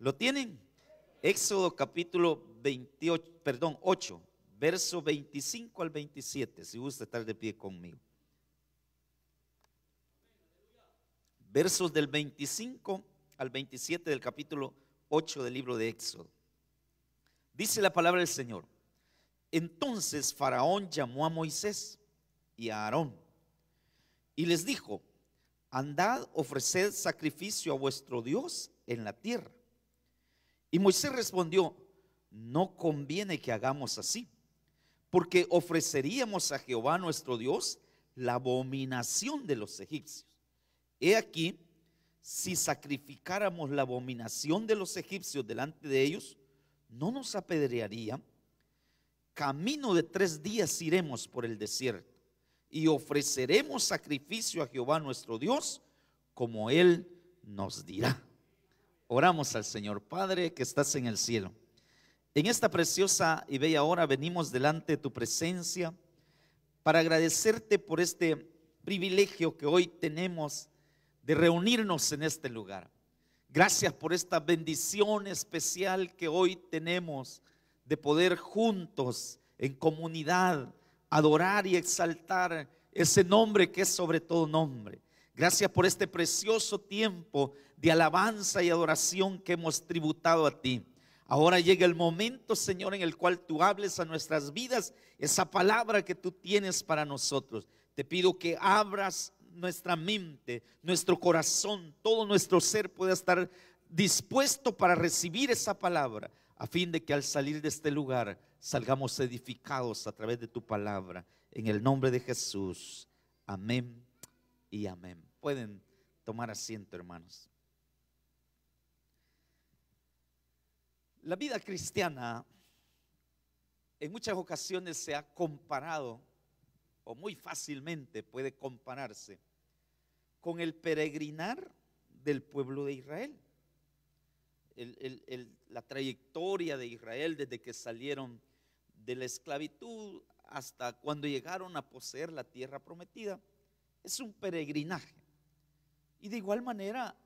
¿Lo tienen? Éxodo capítulo 28, perdón, 8, verso 25 al 27, si gusta estar de pie conmigo. Versos del 25 al 27 del capítulo 8 del libro de Éxodo. Dice la palabra del Señor. Entonces Faraón llamó a Moisés y a Aarón y les dijo, andad, ofreced sacrificio a vuestro Dios en la tierra. Y Moisés respondió, no conviene que hagamos así, porque ofreceríamos a Jehová nuestro Dios la abominación de los egipcios. He aquí, si sacrificáramos la abominación de los egipcios delante de ellos, no nos apedrearía, Camino de tres días iremos por el desierto y ofreceremos sacrificio a Jehová nuestro Dios, como Él nos dirá. Oramos al Señor, Padre que estás en el cielo. En esta preciosa y bella hora venimos delante de tu presencia para agradecerte por este privilegio que hoy tenemos de reunirnos en este lugar. Gracias por esta bendición especial que hoy tenemos de poder juntos, en comunidad, adorar y exaltar ese nombre que es sobre todo nombre. Gracias por este precioso tiempo de alabanza y adoración que hemos tributado a ti. Ahora llega el momento, Señor, en el cual tú hables a nuestras vidas esa palabra que tú tienes para nosotros. Te pido que abras nuestra mente, nuestro corazón, todo nuestro ser pueda estar dispuesto para recibir esa palabra, a fin de que al salir de este lugar salgamos edificados a través de tu palabra. En el nombre de Jesús. Amén y amén. Pueden tomar asiento, hermanos. La vida cristiana en muchas ocasiones se ha comparado, o muy fácilmente puede compararse, con el peregrinar del pueblo de Israel. la trayectoria de Israel desde que salieron de la esclavitud hasta cuando llegaron a poseer la tierra prometida es un peregrinaje. Y de igual manera,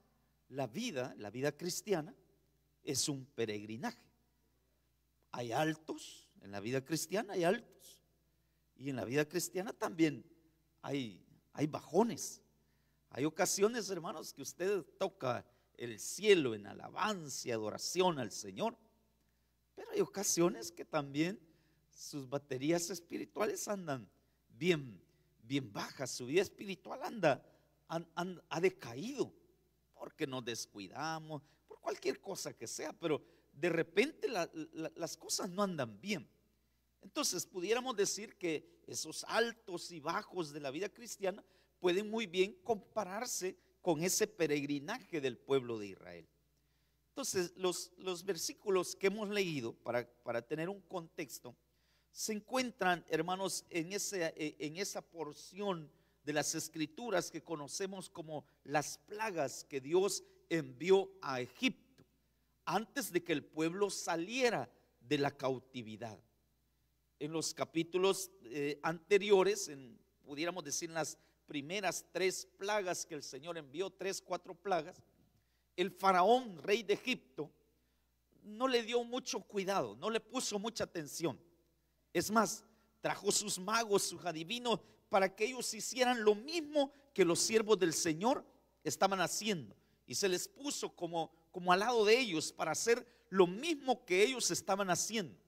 la vida, la vida cristiana, es un peregrinaje. Hay altos, en la vida cristiana hay altos. Y en la vida cristiana también hay, hay bajones. Hay ocasiones, hermanos, que usted toca el cielo en alabanza y adoración al Señor. Pero hay ocasiones que también sus baterías espirituales andan bien, bien bajas. Su vida espiritual anda ha decaído, porque nos descuidamos, por cualquier cosa que sea, pero de repente las cosas no andan bien. Entonces, pudiéramos decir que esos altos y bajos de la vida cristiana pueden muy bien compararse con ese peregrinaje del pueblo de Israel. Entonces, los, los versículos que hemos leído, para, para, tener un contexto, se encuentran, hermanos, en, ese, en esa porción de las escrituras que conocemos como las plagas que Dios envió a Egipto antes de que el pueblo saliera de la cautividad. En los capítulos eh, anteriores, en, pudiéramos decir las primeras tres plagas que el Señor envió, tres, cuatro plagas, el faraón, rey de Egipto, no le dio mucho cuidado, no le puso mucha atención. Es más, trajo sus magos, sus adivinos para que ellos hicieran lo mismo que los siervos del Señor estaban haciendo. Y se les puso como, como al lado de ellos para hacer lo mismo que ellos estaban haciendo.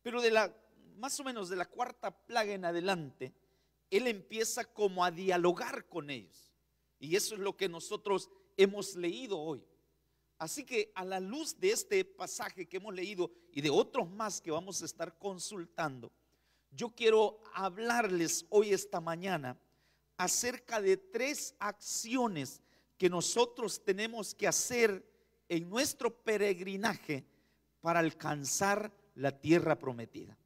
Pero de la, más o menos de la cuarta plaga en adelante, él empieza como a dialogar con ellos. Y eso es lo que nosotros hemos leído hoy. Así que a la luz de este pasaje que hemos leído y de otros más que vamos a estar consultando, yo quiero hablarles hoy esta mañana acerca de tres acciones que nosotros tenemos que hacer en nuestro peregrinaje para alcanzar la tierra prometida.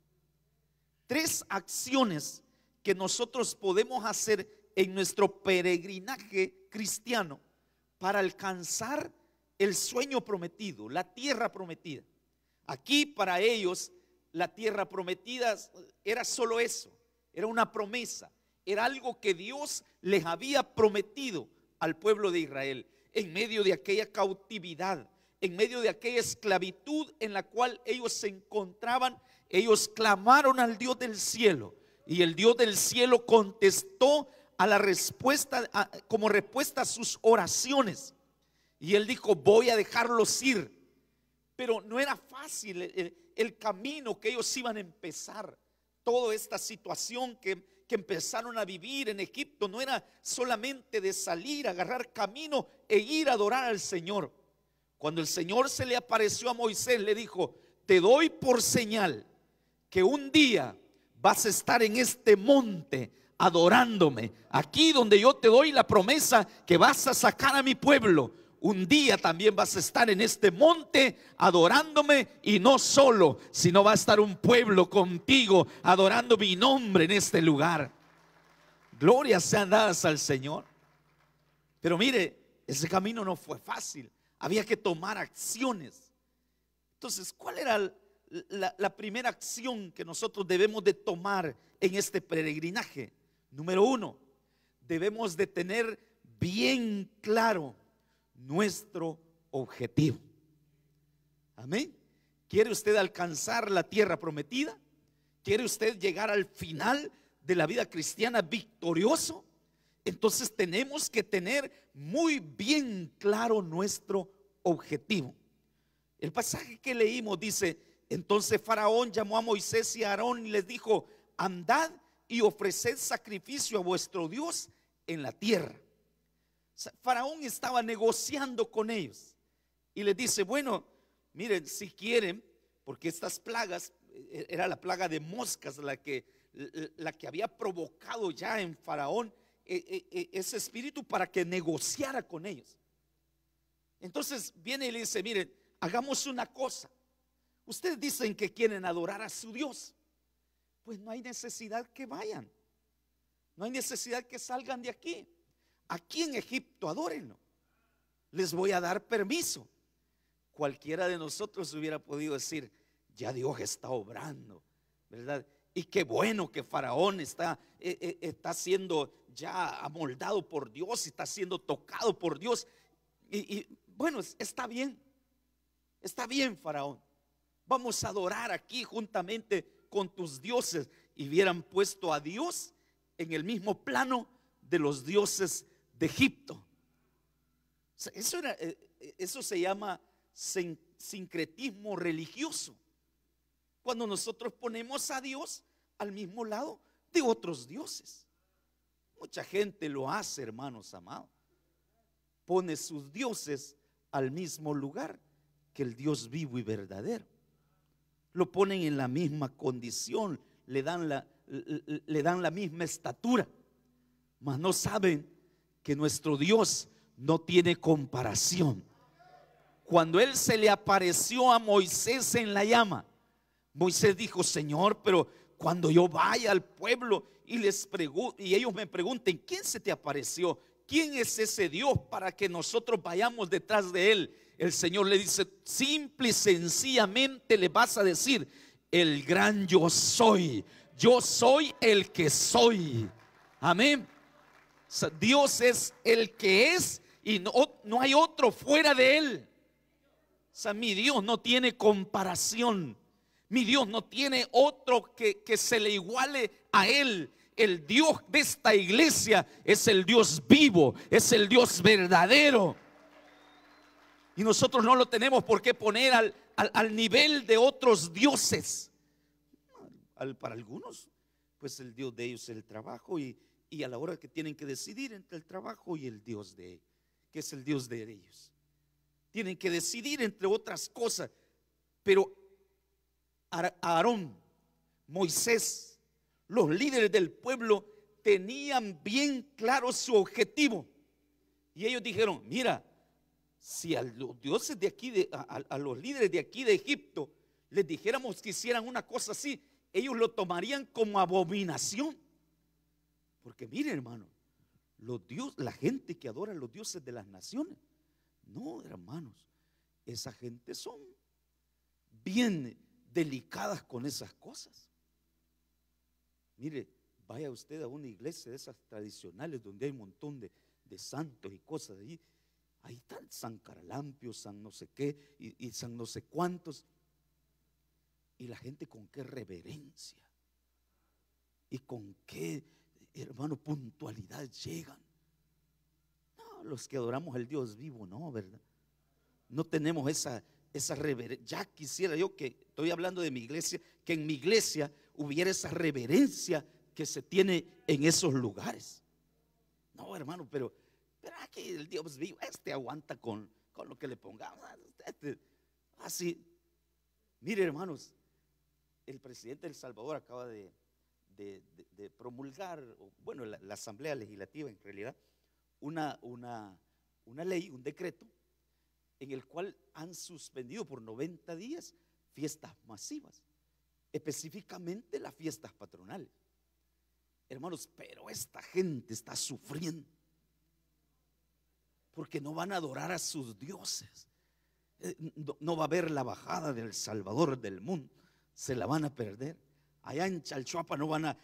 Tres acciones que nosotros podemos hacer en nuestro peregrinaje cristiano para alcanzar el sueño prometido, la tierra prometida. Aquí para ellos la tierra prometida era solo eso, era una promesa, era algo que Dios les había prometido al pueblo de Israel en medio de aquella cautividad, en medio de aquella esclavitud en la cual ellos se encontraban, ellos clamaron al Dios del cielo y el Dios del cielo contestó a la respuesta como respuesta a sus oraciones. Y él dijo, "Voy a dejarlos ir." Pero no era fácil eh, eh, el camino que ellos iban a empezar. Toda esta situación que, empezaron a vivir en Egipto no era solamente de salir, agarrar camino e ir a adorar al Señor. Cuando el Señor se le apareció a Moisés, le dijo, te doy por señal que un día vas a estar en este monte adorándome, aquí donde yo te doy la promesa que vas a sacar a mi pueblo un día también vas a estar en este monte adorándome y no solo, sino va a estar un pueblo contigo adorando mi nombre en este lugar. Gloria sean dadas al Señor. Pero mire, ese camino no fue fácil. Había que tomar acciones. Entonces, ¿cuál era la, la primera acción que nosotros debemos de tomar en este peregrinaje? Número uno, debemos de tener bien claro nuestro objetivo. Amén. ¿Quiere usted alcanzar la tierra prometida? ¿Quiere usted llegar al final de la vida cristiana victorioso? Entonces tenemos que tener muy bien claro nuestro objetivo. El pasaje que leímos dice, entonces Faraón llamó a Moisés y a Aarón y les dijo, andad y ofreced sacrificio a vuestro Dios en la tierra. Faraón estaba negociando con ellos y le dice, bueno, miren, si quieren, porque estas plagas, eh, era la plaga de moscas la que, la que había provocado ya en Faraón eh, eh, ese espíritu para que negociara con ellos. Entonces viene y le dice, miren, hagamos una cosa. Ustedes dicen que quieren adorar a su Dios. Pues no hay necesidad que vayan. No hay necesidad que salgan de aquí. Aquí en Egipto, adórenlo. Les voy a dar permiso. Cualquiera de nosotros hubiera podido decir, ya Dios está obrando, ¿verdad? Y qué bueno que Faraón está, eh, eh, está siendo ya amoldado por Dios, está siendo tocado por Dios. Y, y bueno, está bien, está bien Faraón. Vamos a adorar aquí juntamente con tus dioses. Y hubieran puesto a Dios en el mismo plano de los dioses de Egipto. Eh, eh, eso, se llama sincretismo religioso. Cuando nosotros ponemos a Dios al mismo lado de otros dioses. Mucha gente lo hace, hermanos amados. Pone sus dioses al mismo lugar que el Dios vivo y verdadero. Lo ponen en la misma condición, le dan la misma estatura, mas no saben que nuestro Dios no tiene comparación. Cuando Él se le apareció a Moisés en la llama, Moisés dijo, Señor, pero cuando yo vaya al pueblo y, les y ellos me pregunten, ¿quién se te apareció? ¿Quién es ese Dios para que nosotros vayamos detrás de Él? El Señor le dice, simple y sencillamente le vas a decir, el gran yo soy, yo soy el que soy. Amén. Dios es el que es y no, no hay otro fuera de él. O sea, mi Dios no tiene comparación. Mi Dios no tiene otro que, que se le iguale a él el Dios de esta iglesia es el Dios vivo, es el Dios verdadero. Y nosotros no lo tenemos por qué poner al, nivel de otros dioses. para algunos, pues el Dios de ellos es el trabajo y y a la hora que tienen que decidir entre el trabajo y el Dios de que es el Dios de ellos. Tienen que decidir entre otras cosas, pero Aarón, Moisés, los líderes del pueblo tenían bien claro su objetivo. Y ellos dijeron, mira, si a los dioses de aquí, de, a los líderes de aquí de Egipto, les dijéramos que hicieran una cosa así, ellos lo tomarían como abominación. Porque mire hermano, los dios, la gente que adora a los dioses de las naciones, no, hermanos, esa gente son bien delicadas con esas cosas. Mire, vaya usted a una iglesia de esas tradicionales donde hay un montón de, santos y cosas allí. Ahí están San Caralampio, San no sé qué y, y San no sé cuántos. Y la gente con qué reverencia y con qué hermano, puntualidad llegan. No, los que adoramos al Dios vivo, no, ¿verdad? No tenemos esa, esa reverencia. Ya quisiera yo que, estoy hablando de mi iglesia, que en mi iglesia hubiera esa reverencia que se tiene en esos lugares. No, hermano, pero, aquí ah, el Dios vivo, este aguanta con, lo que le pongamos. así. Ah, este, ah, Mire, hermanos, el presidente del Salvador acaba de de, promulgar, bueno, la, Asamblea Legislativa en realidad, una, una, ley, un decreto, en el cual han suspendido por 90 días fiestas masivas, específicamente las fiestas patronales. Hermanos, pero esta gente está sufriendo porque no van a adorar a sus dioses. Eh, no, no va a haber la bajada del Salvador del mundo, se la van a perder. Allá en Chalchuapa no van a,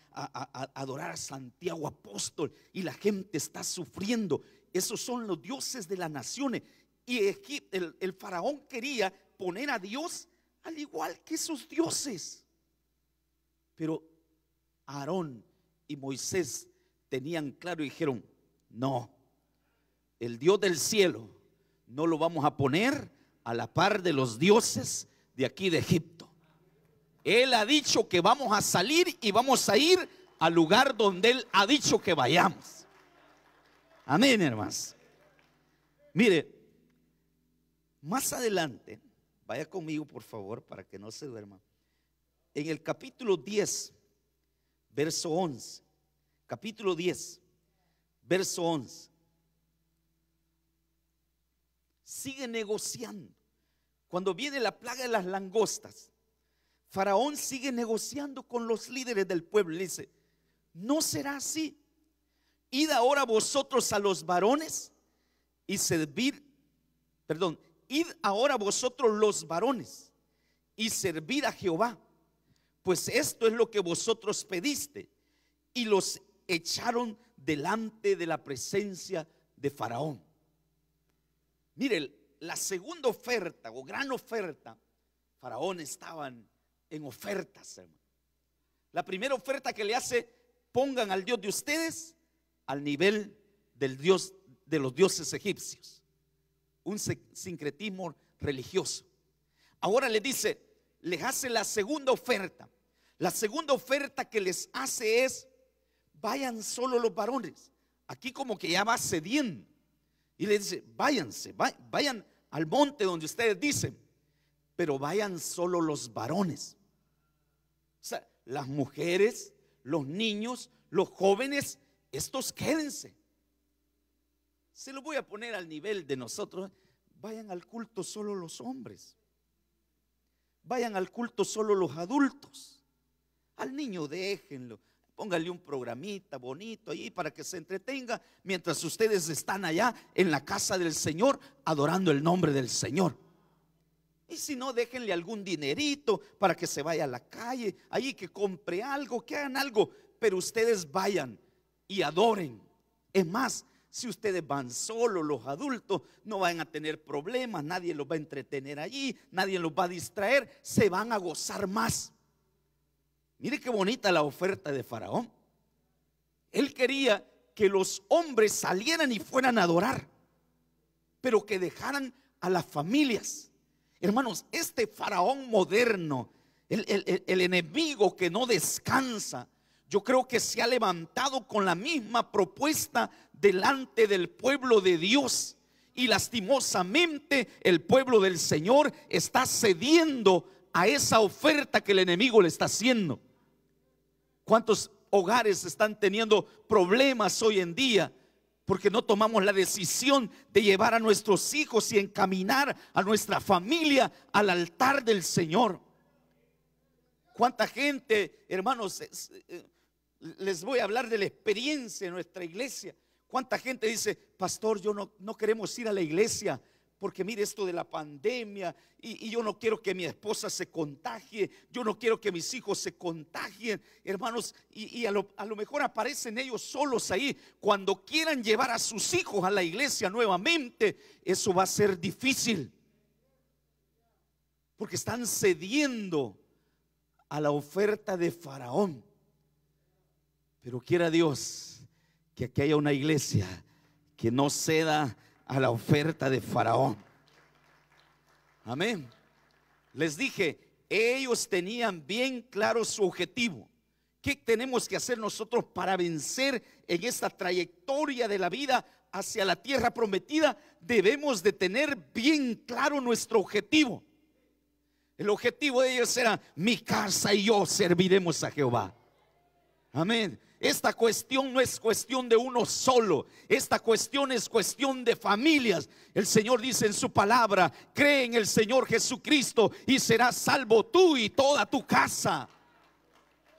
adorar a Santiago Apóstol y la gente está sufriendo. Esos son los dioses de las naciones. Y el, faraón quería poner a Dios al igual que sus dioses. Pero Aarón y Moisés tenían claro y dijeron, no, el Dios del cielo no lo vamos a poner a la par de los dioses de aquí de Egipto. Él ha dicho que vamos a salir y vamos a ir al lugar donde Él ha dicho que vayamos. Amén, hermanos. Mire, más adelante, vaya conmigo por favor para que no se duerma. En el capítulo 10, verso 11. Capítulo 10, verso 11. Sigue negociando. Cuando viene la plaga de las langostas, Faraón sigue negociando con los líderes del pueblo. Le dice, no será así. Id ahora vosotros a los varones y servir, perdón, id ahora vosotros los varones y servir a Jehová, pues esto es lo que vosotros pediste. Y los echaron delante de la presencia de Faraón. Mire, la segunda oferta o gran oferta, Faraón estaban en ofertas, La primera oferta que le hace, pongan al Dios de ustedes al nivel del Dios de los dioses egipcios. Un sincretismo religioso. Ahora le dice, les hace la segunda oferta. La segunda oferta que les hace es, vayan solo los varones. Aquí como que ya va cediendo. Y le dice, váyanse, vayan al monte donde ustedes dicen, pero vayan solo los varones. O sea, las mujeres, los niños, los jóvenes, estos quédense. Se lo voy a poner al nivel de nosotros. Vayan al culto solo los hombres. Vayan al culto solo los adultos. Al niño déjenlo. Pónganle un programita bonito ahí para que se entretenga mientras ustedes están allá en la casa del Señor adorando el nombre del Señor. Y si no, déjenle algún dinerito para que se vaya a la calle, allí que compre algo, que hagan algo, pero ustedes vayan y adoren. Es más, si ustedes van solos, los adultos, no van a tener problemas, nadie los va a entretener allí, nadie los va a distraer, se van a gozar más. Mire qué bonita la oferta de Faraón. Él quería que los hombres salieran y fueran a adorar, pero que dejaran a las familias. Hermanos, este faraón moderno, el, enemigo que no descansa, yo creo que se ha levantado con la misma propuesta delante del pueblo de Dios. Y lastimosamente el pueblo del Señor está cediendo a esa oferta que el enemigo le está haciendo. ¿Cuántos hogares están teniendo problemas hoy en día? porque no tomamos la decisión de llevar a nuestros hijos y encaminar a nuestra familia al altar del Señor. ¿Cuánta gente, hermanos, eh, les voy a hablar de la experiencia en nuestra iglesia? ¿Cuánta gente dice, pastor, yo no, no queremos ir a la iglesia porque mire esto de la pandemia y, yo no quiero que mi esposa se contagie, yo no quiero que mis hijos se contagien, hermanos, y, a, lo, a lo mejor aparecen ellos solos ahí. Cuando quieran llevar a sus hijos a la iglesia nuevamente, eso va a ser difícil, porque están cediendo a la oferta de Faraón. Pero quiera Dios que aquí haya una iglesia que no ceda a la oferta de Faraón. Amén. Les dije, ellos tenían bien claro su objetivo. ¿Qué tenemos que hacer nosotros para vencer en esta trayectoria de la vida hacia la tierra prometida? Debemos de tener bien claro nuestro objetivo. El objetivo de ellos era, mi casa y yo serviremos a Jehová. Amén. Esta cuestión no es cuestión de uno solo. Esta cuestión es cuestión de familias. El Señor dice en su palabra, cree en el Señor Jesucristo y serás salvo tú y toda tu casa.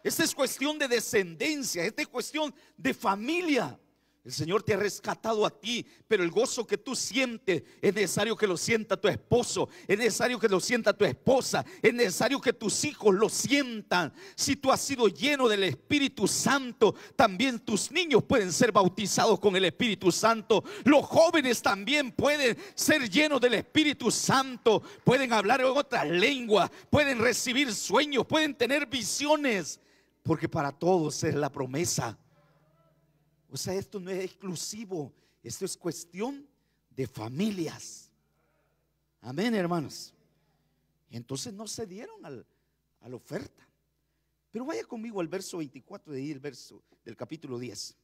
Esta es cuestión de descendencia, esta es cuestión de familia. El Señor te ha rescatado a ti, pero el gozo que tú sientes es necesario que lo sienta tu esposo, es necesario que lo sienta tu esposa, es necesario que tus hijos lo sientan. Si tú has sido lleno del Espíritu Santo, también tus niños pueden ser bautizados con el Espíritu Santo. Los jóvenes también pueden ser llenos del Espíritu Santo, pueden hablar en otras lenguas, pueden recibir sueños, pueden tener visiones, porque para todos es la promesa o sea, esto no es exclusivo, esto es cuestión de familias. Amén, hermanos. Entonces no se dieron a la oferta. Pero vaya conmigo al verso 24 de el verso del capítulo 10.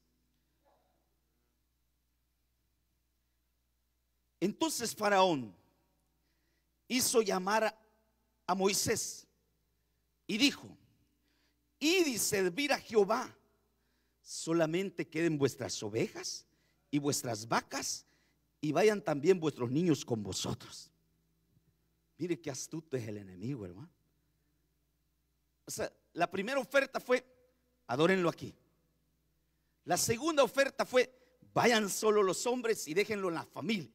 Entonces Faraón hizo llamar a Moisés y dijo, id y servir a Jehová solamente queden vuestras ovejas y vuestras vacas y vayan también vuestros niños con vosotros. Mire qué astuto es el enemigo, hermano. O sea, la primera oferta fue, adórenlo aquí. La segunda oferta fue, vayan solo los hombres y déjenlo en la familia.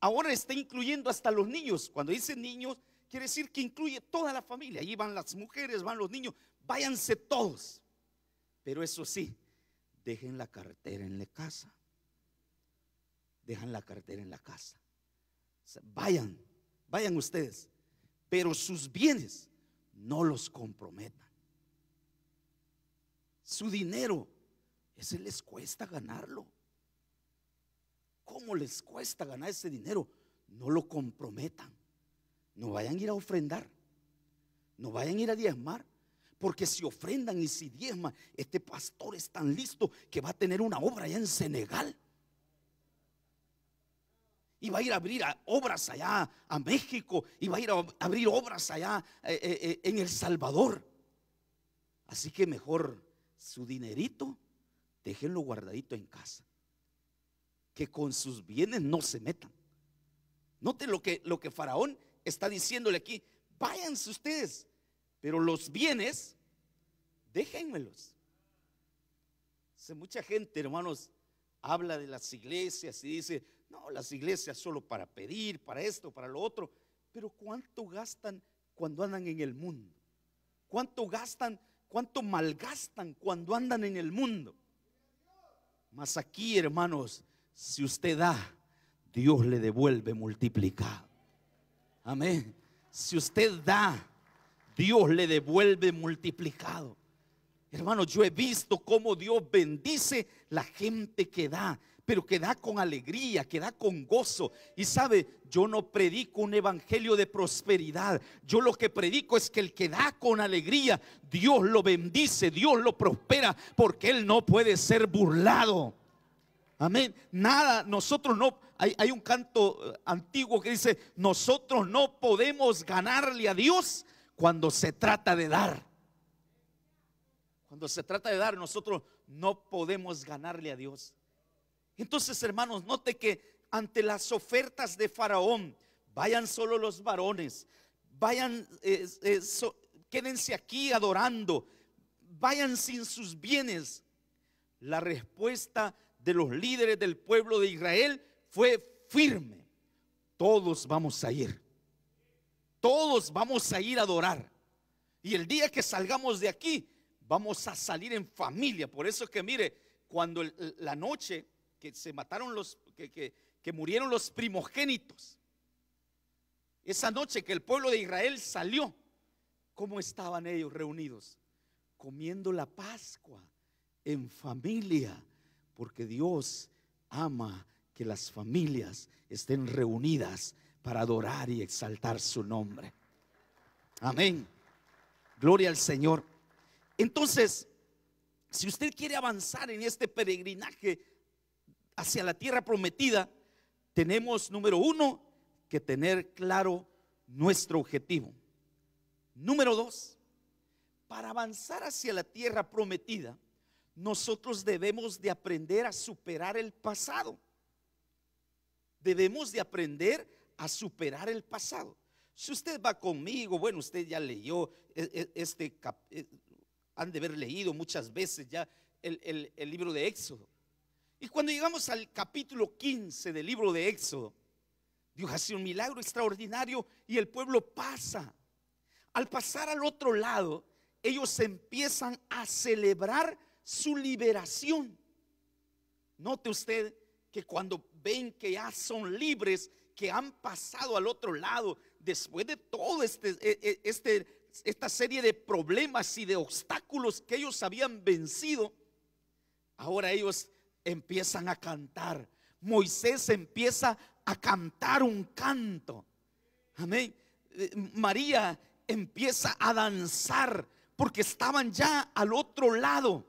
Ahora está incluyendo hasta los niños. Cuando dice niños, quiere decir que incluye toda la familia. Allí van las mujeres, van los niños, váyanse todos. Pero eso sí, dejen la cartera en la casa. Dejan la cartera en la casa. Vayan, vayan ustedes, pero sus bienes no los comprometan. Su dinero, ese les cuesta ganarlo. ¿Cómo les cuesta ganar ese dinero? No lo comprometan. No vayan a ir a ofrendar. No vayan a ir a diezmar porque si ofrendan y si diezman, este pastor es tan listo que va a tener una obra allá en Senegal. Y va a ir a abrir obras allá a México, y va a ir a abrir obras allá eh, eh, eh, en El Salvador. Así que mejor su dinerito, déjenlo guardadito en casa. Que con sus bienes no se metan. Noten lo que, lo que Faraón está diciéndole aquí. Váyanse ustedes, pero los bienes, déjenmelos. Mucha gente, hermanos, habla de las iglesias y dice, no, las iglesias solo para pedir, para esto, para lo otro. Pero ¿cuánto gastan cuando andan en el mundo? ¿Cuánto gastan, cuánto malgastan cuando andan en el mundo? Mas aquí, hermanos, si usted da, Dios le devuelve multiplicado. Amén. Si usted da, Dios le devuelve multiplicado. Hermano, yo he visto cómo Dios bendice la gente que da, pero que da con alegría, que da con gozo. Y sabe, yo no predico un evangelio de prosperidad. Yo lo que predico es que el que da con alegría, Dios lo bendice, Dios lo prospera, porque Él no puede ser burlado. Amén. Nada, nosotros no, hay, hay un canto eh, antiguo que dice, nosotros no podemos ganarle a Dios cuando se trata de dar. Cuando se trata de dar, nosotros no podemos ganarle a Dios. Entonces, hermanos, note que ante las ofertas de Faraón, vayan solo los varones, vayan, eh, eh, quédense aquí adorando, vayan sin sus bienes. La respuesta de los líderes del pueblo de Israel fue firme. Todos vamos a ir. Todos vamos a ir a adorar. Y el día que salgamos de aquí, vamos a salir en familia. Por eso que mire, cuando la noche que se mataron los, que, que murieron los primogénitos, esa noche que el pueblo de Israel salió, ¿cómo estaban ellos reunidos? Comiendo la Pascua en familia, porque Dios ama que las familias estén reunidas para adorar y exaltar su nombre. Amén. Gloria al Señor. Entonces, si usted quiere avanzar en este peregrinaje hacia la tierra prometida, tenemos, número uno, que tener claro nuestro objetivo. Número dos, para avanzar hacia la tierra prometida, nosotros debemos de aprender a superar el pasado. Debemos de aprender a superar el pasado. Si usted va conmigo, bueno, usted ya leyó e, e, este, e, han de haber leído muchas veces ya el, el libro de Éxodo. Y cuando llegamos al capítulo 15 del libro de Éxodo, Dios hace un milagro extraordinario y el pueblo pasa. Al pasar al otro lado, ellos empiezan a celebrar su liberación. Note usted que cuando ven que ya son libres, que han pasado al otro lado después de todo este, e, e, este, esta serie de problemas y de obstáculos que ellos habían vencido, ahora ellos empiezan a cantar. Moisés empieza a cantar un canto. Amén. Eh, María empieza a danzar porque estaban ya al otro lado.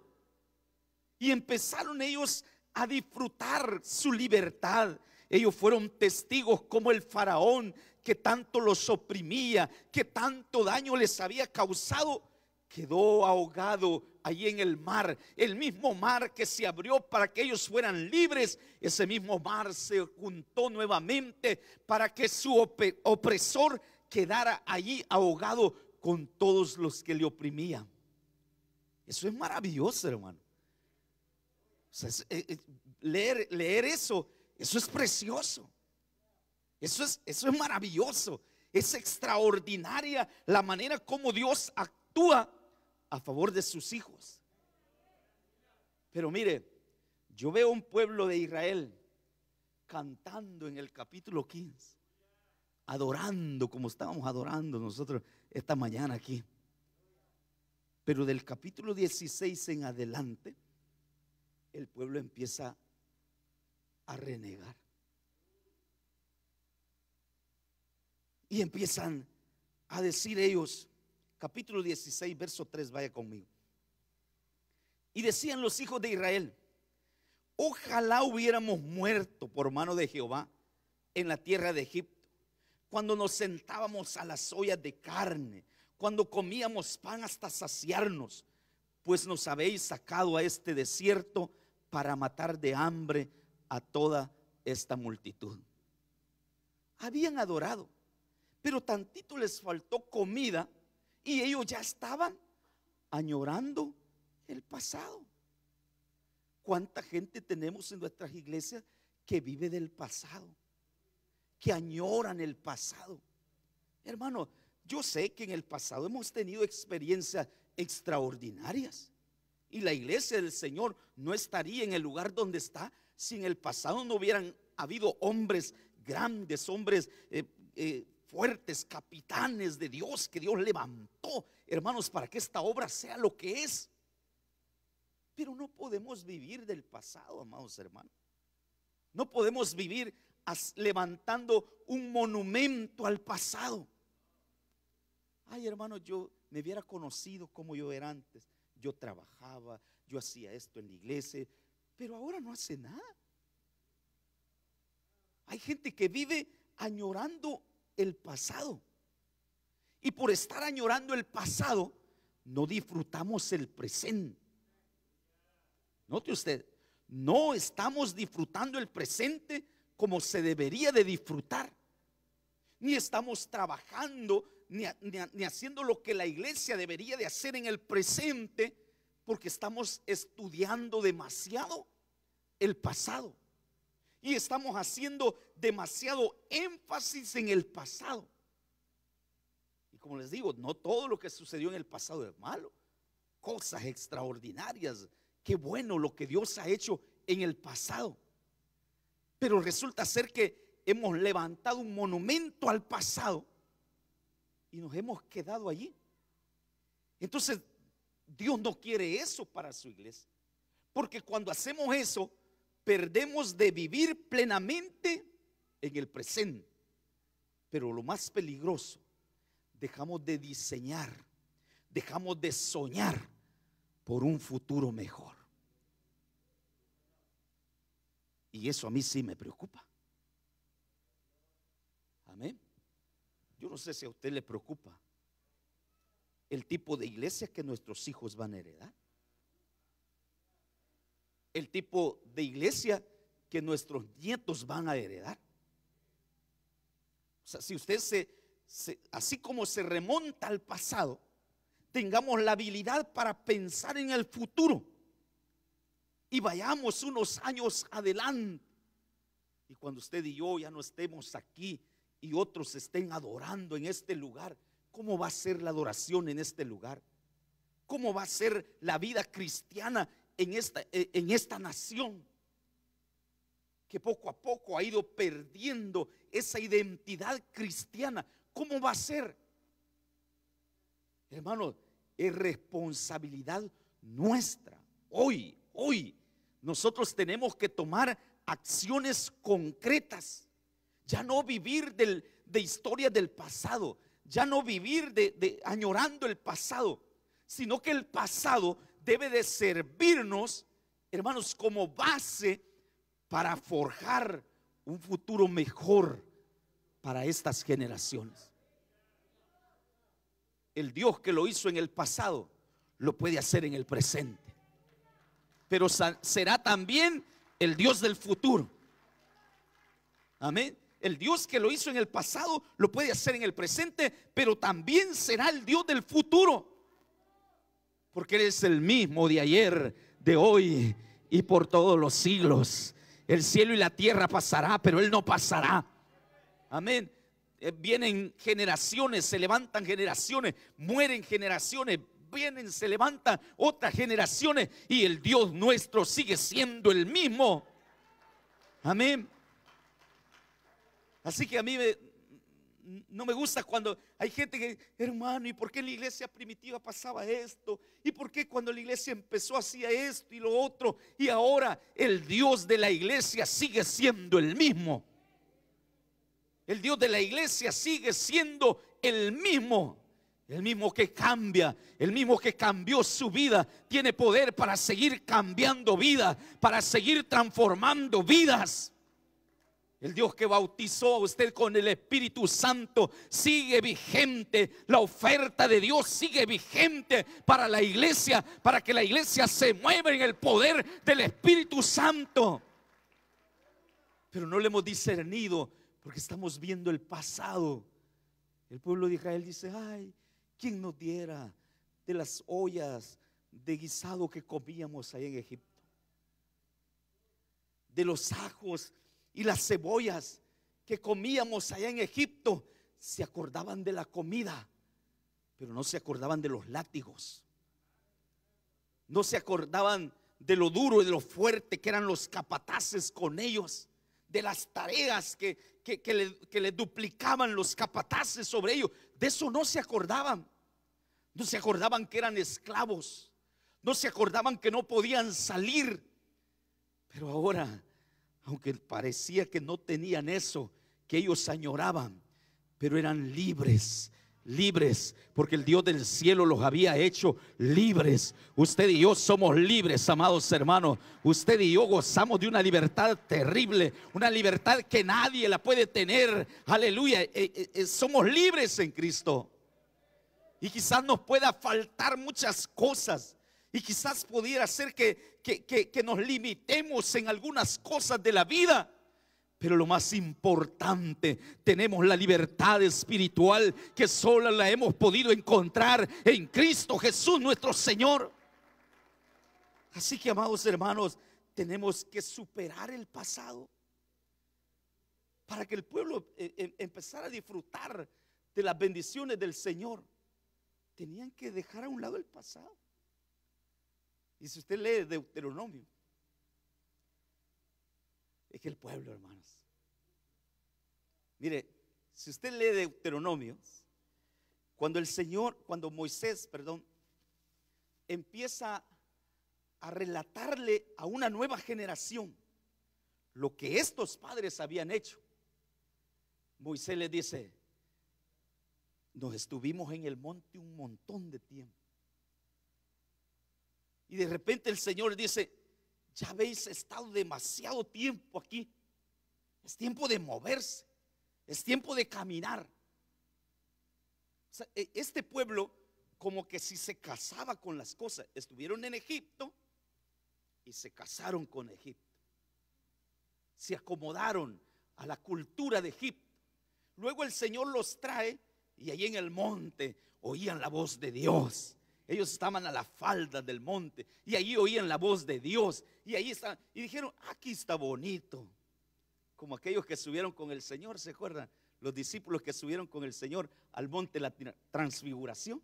Y empezaron ellos a disfrutar su libertad, ellos fueron testigos como el faraón que tanto los oprimía, que tanto daño les había causado, quedó ahogado allí en el mar. El mismo mar que se abrió para que ellos fueran libres, ese mismo mar se juntó nuevamente para que su opresor quedara allí ahogado con todos los que le oprimían. Eso es maravilloso, hermano. Eh, eh, leer eso eso es precioso. Eso es, eso es maravilloso. Es extraordinaria la manera como Dios actúa a favor de sus hijos. Pero mire, yo veo un pueblo de Israel cantando en el capítulo 15, adorando como estábamos adorando nosotros esta mañana aquí. Pero del capítulo 16 en adelante, el pueblo empieza a a renegar. Y empiezan a decir ellos, capítulo 16, verso 3, vaya conmigo. Y decían los hijos de Israel, ojalá hubiéramos muerto por mano de Jehová en la tierra de Egipto, cuando nos sentábamos a las ollas de carne, cuando comíamos pan hasta saciarnos, pues nos habéis sacado a este desierto para matar de hambre a toda esta multitud. Habían adorado, pero tantito les faltó comida y ellos ya estaban añorando el pasado. ¿Cuánta gente tenemos en nuestras iglesias que vive del pasado? Que añoran el pasado. Hermano, yo sé que en el pasado hemos tenido experiencias extraordinarias y la iglesia del Señor no estaría en el lugar donde está si en el pasado no hubieran habido hombres grandes, hombres eh, eh, fuertes, capitanes de Dios que Dios levantó, hermanos, para que esta obra sea lo que es. Pero no podemos vivir del pasado, amados hermanos. No podemos vivir levantando un monumento al pasado. Ay, hermanos yo me hubiera conocido como yo era antes. Yo trabajaba, yo hacía esto en la iglesia, pero ahora no hace nada. Hay gente que vive añorando el pasado. Y por estar añorando el pasado, no disfrutamos el presente. Note usted, no estamos disfrutando el presente como se debería de disfrutar. Ni estamos trabajando, ni, haciendo lo que la iglesia debería de hacer en el presente porque estamos estudiando demasiado el pasado. Y estamos haciendo demasiado énfasis en el pasado. Y como les digo, no todo lo que sucedió en el pasado es malo. Cosas extraordinarias. Qué bueno lo que Dios ha hecho en el pasado. Pero resulta ser que hemos levantado un monumento al pasado y nos hemos quedado allí. Entonces Dios no quiere eso para su iglesia. Porque cuando hacemos eso, perdemos de vivir plenamente en el presente. Pero lo más peligroso, dejamos de diseñar, dejamos de soñar por un futuro mejor. Y eso a mí sí me preocupa. Amén. Yo no sé si a usted le preocupa, el tipo de iglesia que nuestros hijos van a heredar, el tipo de iglesia que nuestros nietos van a heredar. O sea, si usted se, así como se remonta al pasado, tengamos la habilidad para pensar en el futuro y vayamos unos años adelante. Y cuando usted y yo ya no estemos aquí y otros estén adorando en este lugar, ¿Cómo va a ser la adoración en este lugar? ¿Cómo va a ser la vida cristiana en esta, e, en esta nación? Que poco a poco ha ido perdiendo esa identidad cristiana. ¿Cómo va a ser? Hermano, es responsabilidad nuestra. Hoy, hoy, nosotros tenemos que tomar acciones concretas. Ya no vivir de historia del pasado, ya no vivir de, añorando el pasado, sino que el pasado debe de servirnos, hermanos, como base para forjar un futuro mejor para estas generaciones. El Dios que lo hizo en el pasado lo puede hacer en el presente. Pero será también el Dios del futuro. Amén. El Dios que lo hizo en el pasado lo puede hacer en el presente, pero también será el Dios del futuro. Porque Él es el mismo de ayer, de hoy y por todos los siglos. El cielo y la tierra pasará, pero Él no pasará. Amén. Eh, vienen generaciones, se levantan generaciones, mueren generaciones, vienen, se levantan otras generaciones y el Dios nuestro sigue siendo el mismo. Amén. Así que a mí no me gusta cuando hay gente que, hermano, ¿y por qué en la iglesia primitiva pasaba esto? ¿Y por qué cuando la iglesia empezó hacía esto y lo otro? Y ahora el Dios de la iglesia sigue siendo el mismo. El Dios de la iglesia sigue siendo el mismo. El mismo que cambia, el mismo que cambió su vida, tiene poder para seguir cambiando vida, para seguir transformando vidas. El Dios que bautizó a usted con el Espíritu Santo sigue vigente. La oferta de Dios sigue vigente para la iglesia, para que la iglesia se mueva en el poder del Espíritu Santo. Pero no le hemos discernido porque estamos viendo el pasado. El pueblo de Israel dice, ay, ¿quién nos diera de las ollas de guisado que comíamos ahí en Egipto? De los ajos y las cebollas que comíamos allá en Egipto, se acordaban de la comida, pero no se acordaban de los látigos. No se acordaban de lo duro y de lo fuerte que eran los capataces con ellos, de las tareas que, le, le duplicaban los capataces sobre ellos. De eso no se acordaban. No se acordaban que eran esclavos. No se acordaban que no podían salir. Pero ahora aunque parecía que no tenían eso que ellos añoraban, pero eran libres libres, porque el Dios del cielo los había hecho libres. Usted y yo somos libres, amados hermanos. Usted y yo gozamos de una libertad terrible, una libertad que nadie la puede tener. Aleluya, eh, eh, eh, somos libres en Cristo. Y quizás nos pueda faltar muchas cosas, y quizás pudiera ser que, nos limitemos en algunas cosas de la vida. Pero lo más importante, tenemos la libertad espiritual que solo la hemos podido encontrar en Cristo Jesús nuestro Señor. Así que, amados hermanos, tenemos que superar el pasado para que el pueblo eh, em, empezara a disfrutar de las bendiciones del Señor. Tenían que dejar a un lado el pasado. Y si usted lee Deuteronomio, es que el pueblo, hermanos. Mire, si usted lee Deuteronomio, cuando el Señor, cuando Moisés, perdón, empieza a relatarle a una nueva generación lo que estos padres habían hecho, Moisés le dice, nos estuvimos en el monte un montón de tiempo. Y de repente el Señor dice, ya habéis estado demasiado tiempo aquí. Es tiempo de moverse. Es tiempo de caminar. E, este pueblo como que si se casaba con las cosas. Estuvieron en Egipto y se casaron con Egipto. Se acomodaron a la cultura de Egipto. Luego el Señor los trae y ahí en el monte oían la voz de Dios ellos estaban a la falda del monte y allí oían la voz de Dios. Y ahí estaban, y dijeron, aquí está bonito. Como aquellos que subieron con el Señor, ¿se acuerdan? Los discípulos que subieron con el Señor al monte la transfiguración.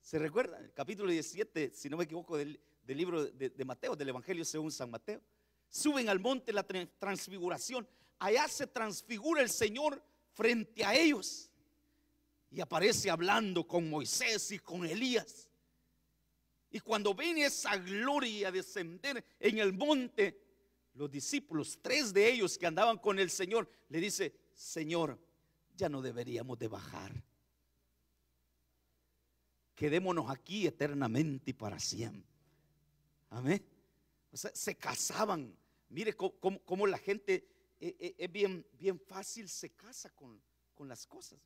¿Se recuerdan? El capítulo 17, si no me equivoco, del, libro de, de Mateo, del Evangelio según San Mateo. Suben al monte la transfiguración. Allá se transfigura el Señor frente a ellos y aparece hablando con Moisés y con Elías. Y cuando viene esa gloria a descender en el monte, los discípulos, tres de ellos que andaban con el Señor, le dice, Señor, ya no deberíamos de bajar. Quedémonos aquí eternamente y para siempre. Amén. se casaban. Mire cómo, la gente eh, eh, es bien, bien fácil se casa con, con las cosas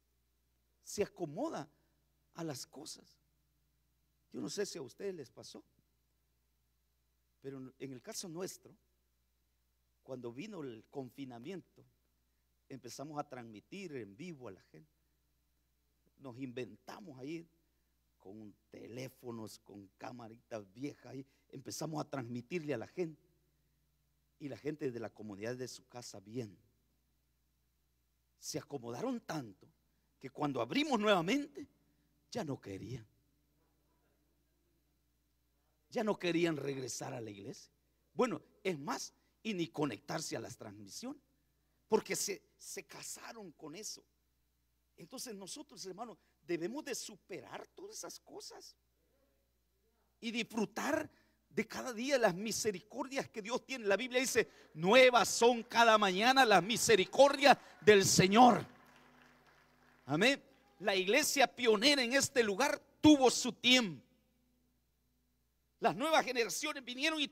se acomoda a las cosas. Yo no sé si a ustedes les pasó, pero en el caso nuestro, cuando vino el confinamiento, empezamos a transmitir en vivo a la gente. Nos inventamos ahí con teléfonos, con camaritas viejas, y empezamos a transmitirle a la gente. Y la gente de la comunidad de su casa bien. Se acomodaron tanto que cuando abrimos nuevamente, ya no querían. Ya no querían regresar a la iglesia. Bueno, es más, y ni conectarse a las transmisiones, porque se, se casaron con eso. Entonces nosotros, hermanos, debemos de superar todas esas cosas y disfrutar de cada día las misericordias que Dios tiene. La Biblia dice, nuevas son cada mañana las misericordias del Señor. Amén. La iglesia pionera en este lugar tuvo su tiempo. Las nuevas generaciones vinieron y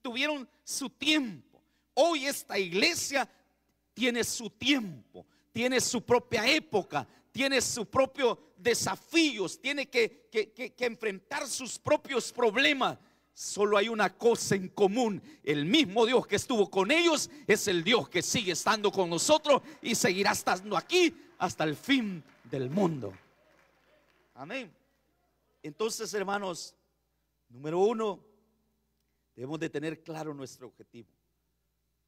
tuvieron su tiempo. Hoy esta iglesia tiene su tiempo, tiene su propia época, tiene sus propios desafíos, tiene que, enfrentar sus propios problemas. Solo hay una cosa en común. El mismo Dios que estuvo con ellos es el Dios que sigue estando con nosotros y seguirá estando aquí hasta el fin del mundo. Amén. Entonces, hermanos, número uno, debemos de tener claro nuestro objetivo.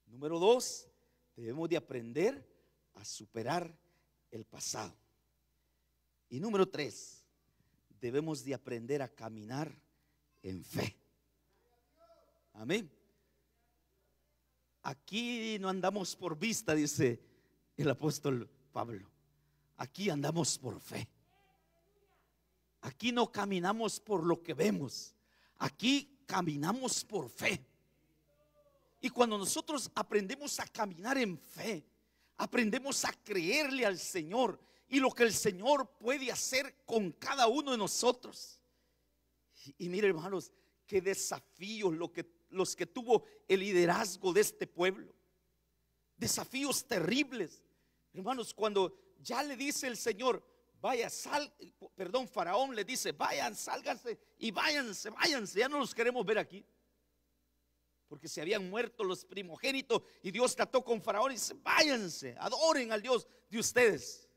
Número dos, debemos de aprender a superar el pasado. Y número tres, debemos de aprender a caminar en fe. Amén. Aquí no andamos por vista, dice el apóstol Pablo. Aquí andamos por fe. Aquí no caminamos por lo que vemos. Aquí caminamos por fe. Y cuando nosotros aprendemos a caminar en fe, aprendemos a creerle al Señor y lo que el Señor puede hacer con cada uno de nosotros. Y, mire, hermanos, qué desafíos los que tuvo el liderazgo de este pueblo. Desafíos terribles. Hermanos, cuando ya le dice el Señor, vaya, sal, perdón, Faraón le dice, vayan, sálganse y váyanse, váyanse, ya no los queremos ver aquí. Porque se habían muerto los primogénitos y Dios trató con Faraón y dice, váyanse, adoren al Dios de ustedes.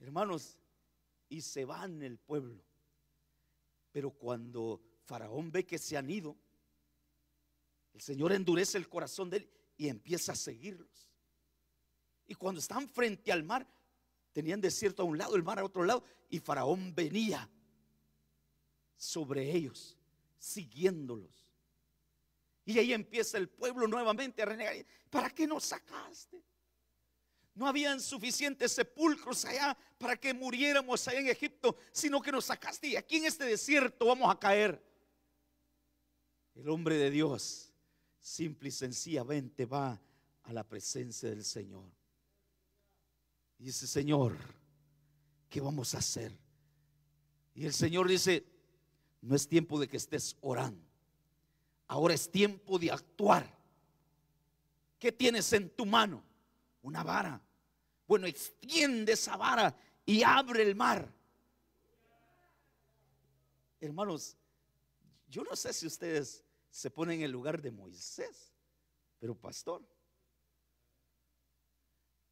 Hermanos, y se van el pueblo. Pero cuando Faraón ve que se han ido, el Señor endurece el corazón de él y empieza a seguirlos. Y cuando están frente al mar, tenían desierto a un lado, el mar a otro lado, y Faraón venía sobre ellos, siguiéndolos. Y ahí empieza el pueblo nuevamente a renegar. ¿Para qué nos sacaste? No habían suficientes sepulcros allá para que muriéramos allá en Egipto, sino que nos sacaste y aquí en este desierto vamos a caer. El hombre de Dios simple y sencillamente va a la presencia del Señor dice, Señor, ¿qué vamos a hacer? Y el Señor dice, no es tiempo de que estés orando. Ahora es tiempo de actuar. ¿Qué tienes en tu mano? Una vara. Bueno, extiende esa vara y abre el mar. Hermanos, yo no sé si ustedes se ponen en el lugar de Moisés, pero pastor,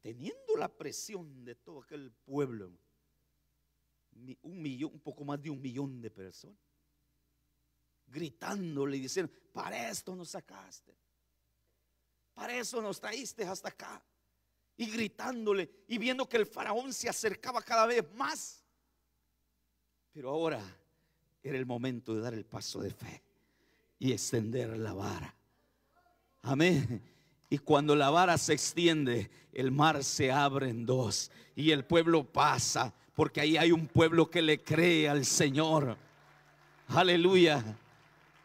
teniendo la presión de todo aquel pueblo, un, millón, un poco más de un millón de personas, gritándole y diciendo, para esto nos sacaste, para eso nos traíste hasta acá. Y gritándole y viendo que el faraón se acercaba cada vez más. Pero ahora era el momento de dar el paso de fe y extender la vara. Amén. Y cuando la vara se extiende, el mar se abre en dos y el pueblo pasa, porque ahí hay un pueblo que le cree al Señor. Aleluya,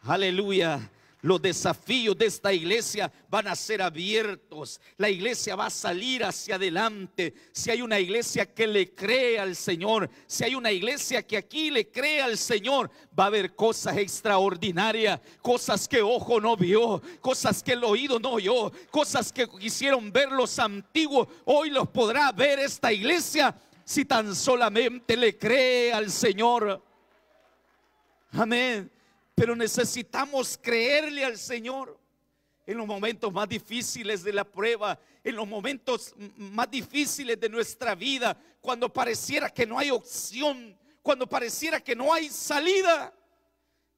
aleluya. Los desafíos de esta iglesia van a ser abiertos. La iglesia va a salir hacia adelante. Si hay una iglesia que le cree al Señor, si hay una iglesia que aquí le cree al Señor, va a haber cosas extraordinarias, cosas que ojo no vio, cosas que el oído no oyó, cosas que quisieron ver los antiguos, hoy los podrá ver esta iglesia si tan solamente le cree al Señor. Amén. Pero necesitamos creerle al Señor en los momentos más difíciles de la prueba, en los momentos más difíciles de nuestra vida, cuando pareciera que no hay opción, cuando pareciera que no hay salida.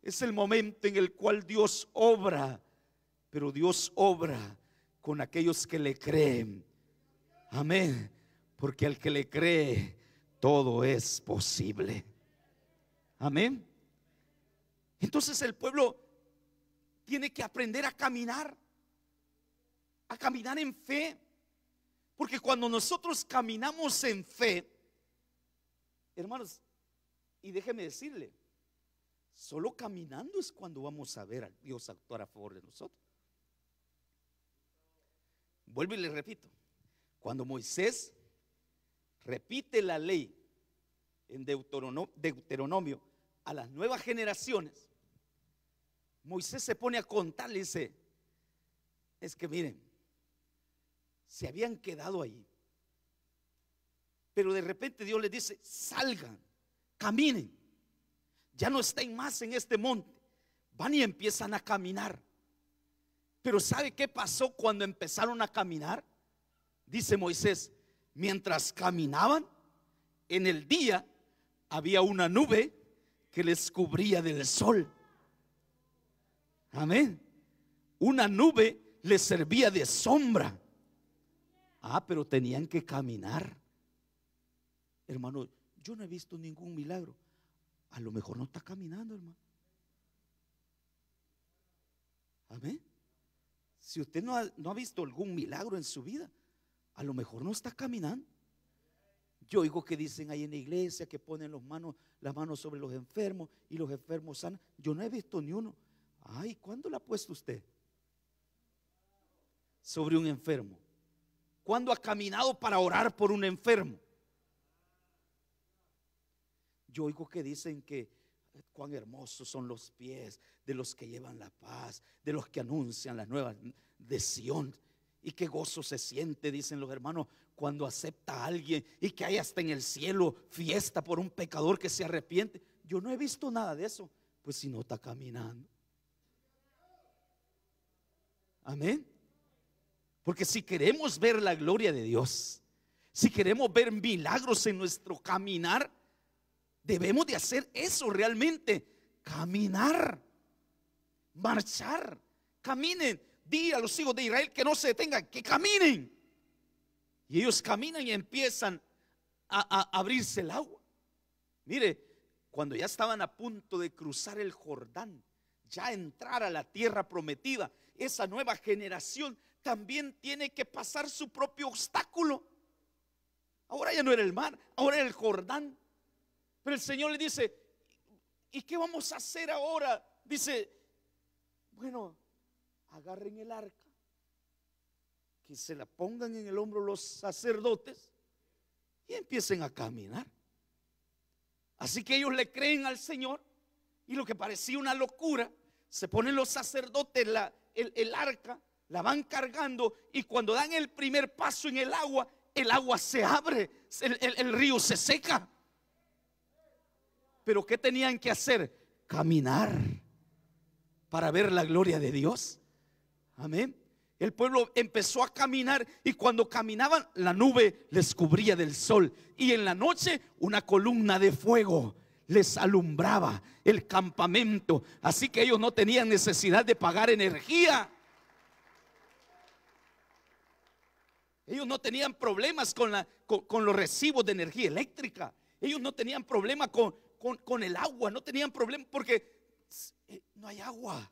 Es el momento en el cual Dios obra, pero Dios obra con aquellos que le creen. Amén, porque al que le cree, todo es posible. Amén. Entonces el pueblo tiene que aprender a caminar, a caminar en fe. Porque cuando nosotros caminamos en fe, hermanos, y déjeme decirle, solo caminando es cuando vamos a ver a Dios actuar a favor de nosotros. Vuelvo y le repito, cuando Moisés repite la ley en Deuteronomio a las nuevas generaciones, Moisés se pone a contar, le dice, es que miren, se habían quedado ahí. Pero de repente Dios les dice, salgan, caminen. Ya no estén más en este monte. Van y empiezan a caminar. Pero ¿sabe qué pasó cuando empezaron a caminar? Dice Moisés, mientras caminaban, en el día había una nube que les cubría del sol. Amén. Una nube les servía de sombra. Ah, pero tenían que caminar. Hermano, yo no he visto ningún milagro. A lo mejor no está caminando, hermano. Amén. Si usted no ha, visto algún milagro en su vida, a lo mejor no está caminando. Yo oigo que dicen ahí en la iglesia que ponen manos, las manos sobre los enfermos y los enfermos sanan. Yo no he visto ni uno. Ay, ¿cuándo la ha puesto usted? Sobre un enfermo. ¿Cuándo ha caminado para orar por un enfermo? Yo oigo que dicen que eh, cuán hermosos son los pies de los que llevan la paz, de los que anuncian la nueva de Sión. Y qué gozo se siente, dicen los hermanos, cuando acepta a alguien y que hay hasta en el cielo fiesta por un pecador que se arrepiente. Yo no he visto nada de eso. Pues si no está caminando. Amén. Porque si queremos ver la gloria de Dios, si queremos ver milagros en nuestro caminar, debemos de hacer eso realmente. Caminar, marchar, caminen. Di a los hijos de Israel que no se detengan, que caminen. Y ellos caminan y empiezan a, a abrirse el agua. Mire, cuando ya estaban a punto de cruzar el Jordán, ya entrar a la tierra prometida, esa nueva generación también tiene que pasar su propio obstáculo. Ahora ya no era el mar, ahora era el Jordán. Pero el Señor le dice, ¿y qué vamos a hacer ahora? Dice, bueno, agarren el arca, que se la pongan en el hombro los sacerdotes y empiecen a caminar. Así que ellos le creen al Señor y lo que parecía una locura, se ponen los sacerdotes la, el, arca, la van cargando y cuando dan el primer paso en el agua, el agua se abre, el, el, río se seca. Pero ¿qué tenían que hacer? Caminar para ver la gloria de Dios. Amén. El pueblo empezó a caminar y cuando caminaban la nube les cubría del sol y en la noche una columna de fuego les alumbraba el campamento. Así que ellos no tenían necesidad de pagar energía. Ellos no tenían problemas con, la, con, los recibos de energía eléctrica. Ellos no tenían problema con, el agua. No tenían problema porque eh, no hay agua.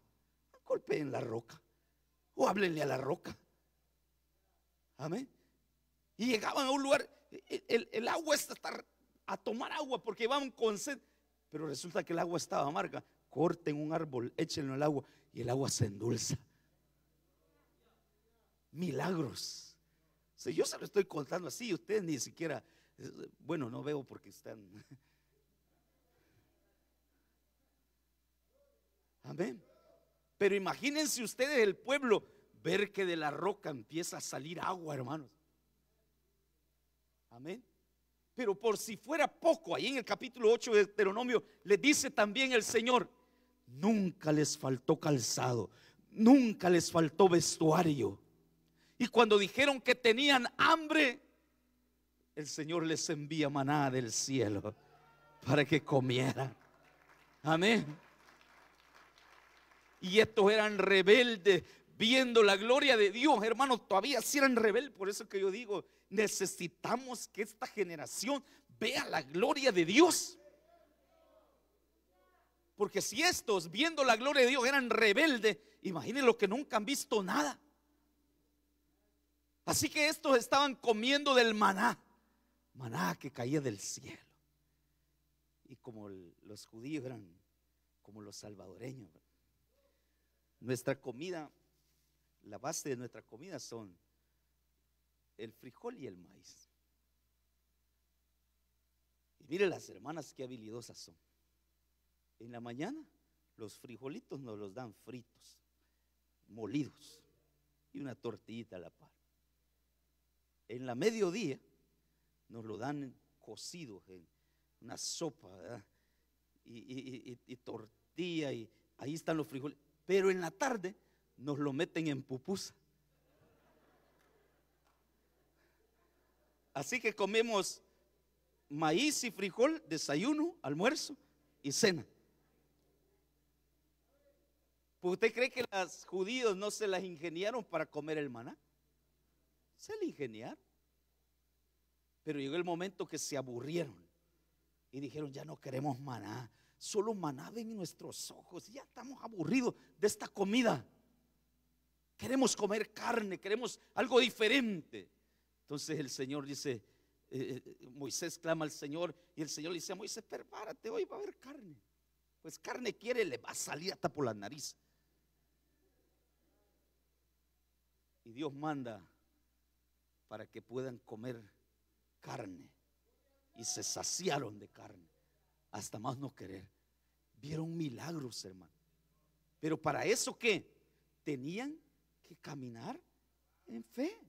golpeen la roca. O háblenle a la roca. Amén. Y llegaban a un lugar. el agua está a tomar agua porque van con sed. Pero resulta que el agua estaba amarga. Corten un árbol, échenlo al agua y el agua se endulza. Milagros. si yo se lo estoy contando así, ustedes ni siquiera, bueno, no veo porque están. Amén. Pero imagínense ustedes el pueblo ver que de la roca empieza a salir agua, hermanos. Amén. Pero por si fuera poco, ahí en el capítulo 8 de Deuteronomio, le dice también el Señor, nunca les faltó calzado, nunca les faltó vestuario. Y cuando dijeron que tenían hambre, el Señor les envía maná del cielo para que comieran. Amén. Y estos eran rebeldes, viendo la gloria de Dios, hermanos, todavía si eran rebeldes, por eso que yo digo, necesitamos que esta generación vea la gloria de Dios. Porque si estos, viendo la gloria de Dios, eran rebeldes, imaginen lo que nunca han visto nada. Así que estos estaban comiendo del maná, maná que caía del cielo. Y como los judíos eran como los salvadoreños, nuestra comida, la base de nuestra comida son el frijol y el maíz. Y miren las hermanas qué habilidosas son. En la mañana los frijolitos nos los dan fritos, molidos y una tortillita a la par. En la mediodía nos lo dan cocidos en una sopa Y, y tortilla y ahí están los frijoles. Pero en la tarde nos lo meten en pupusa Así que comemos maíz y frijol, desayuno, almuerzo y cena. ¿Pues usted cree que los judíos no se las ingeniaron para comer el maná. Se le ingeniaron. Pero llegó el momento que se aburrieron y dijeron, ya no queremos maná. Solo maná ven en nuestros ojos. Ya estamos aburridos de esta comida. Queremos comer carne, queremos algo diferente. Entonces el Señor dice, eh, eh, Moisés clama al Señor y el Señor le dice a Moisés, prepárate, hoy va a haber carne. Pues carne quiere, le va a salir hasta por la nariz. Y Dios manda para que puedan comer carne. Y se saciaron de carne, hasta más no querer. Vieron milagros, hermano. Pero para eso qué? Tenían que caminar en fe.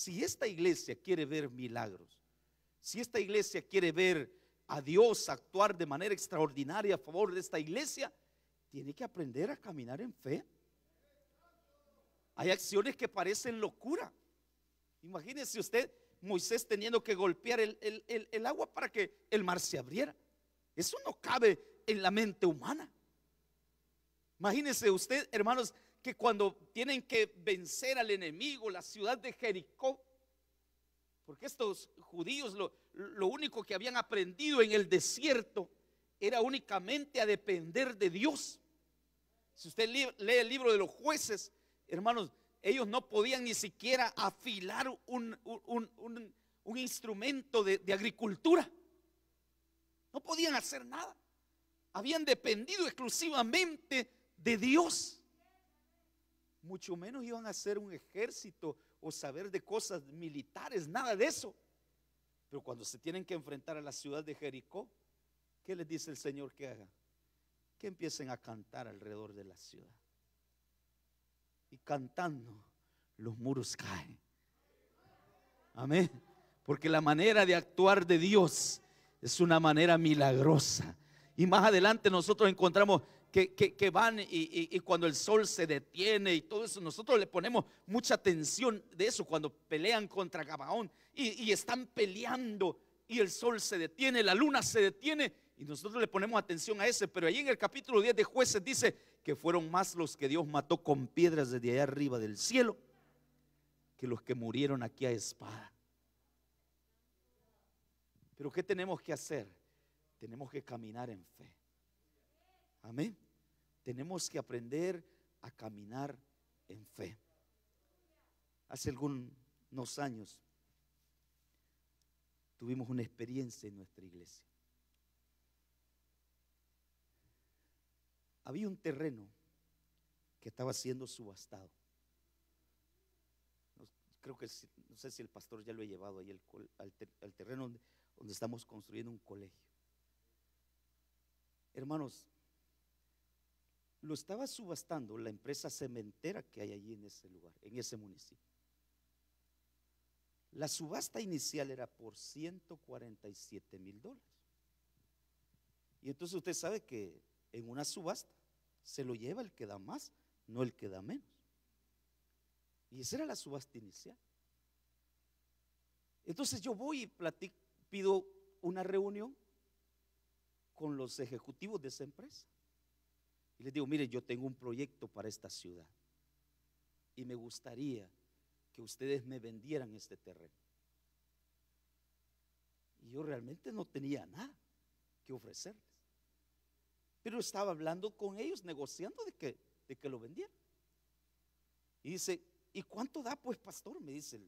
Si esta iglesia quiere ver milagros, si esta iglesia quiere ver a Dios actuar de manera extraordinaria a favor de esta iglesia, tiene que aprender a caminar en fe. Hay acciones que parecen locura. Imagínese usted Moisés teniendo que golpear el, agua para que el mar se abriera. Eso no cabe en la mente humana. Imagínese usted, hermanos, que cuando tienen que vencer al enemigo, la ciudad de Jericó, porque estos judíos lo, único que habían aprendido en el desierto era únicamente a depender de Dios. Si usted lee el libro de los jueces, hermanos, ellos no podían ni siquiera afilar un, instrumento de agricultura. No podían hacer nada. Habían dependido exclusivamente de Dios mucho menos iban a ser un ejército o saber de cosas militares, nada de eso. Pero cuando se tienen que enfrentar a la ciudad de Jericó, ¿qué les dice el Señor que haga? Que empiecen a cantar alrededor de la ciudad. Y cantando, los muros caen. Amén. Porque la manera de actuar de Dios es una manera milagrosa. Y más adelante nosotros encontramos que, van y, cuando el sol se detiene y todo eso, nosotros le ponemos mucha atención de eso cuando pelean contra Gabaón y, están peleando y el sol se detiene, la luna se detiene y nosotros le ponemos atención a ese, pero ahí en el capítulo 10 de jueces dice que fueron más los que Dios mató con piedras desde allá arriba del cielo que los que murieron aquí a espada. Pero ¿qué tenemos que hacer? Tenemos que caminar en fe. Amén. Tenemos que aprender a caminar en fe. Hace algunos años tuvimos una experiencia en nuestra iglesia. Había un terreno que estaba siendo subastado. creo que, no sé si el pastor ya lo ha llevado ahí al, terreno donde estamos construyendo un colegio. Hermanos, lo estaba subastando la empresa cementera que hay allí en ese lugar, en ese municipio. La subasta inicial era por 147 mil dólares. Y entonces usted sabe que en una subasta se lo lleva el que da más, no el que da menos. Y esa era la subasta inicial. Entonces yo voy y pido una reunión con los ejecutivos de esa empresa. Y les digo, mire, yo tengo un proyecto para esta ciudad. Y me gustaría que ustedes me vendieran este terreno. Y yo realmente no tenía nada que ofrecerles. Pero estaba hablando con ellos, negociando de que, de que lo vendieran. Y dice, ¿y cuánto da pues, pastor? Me dice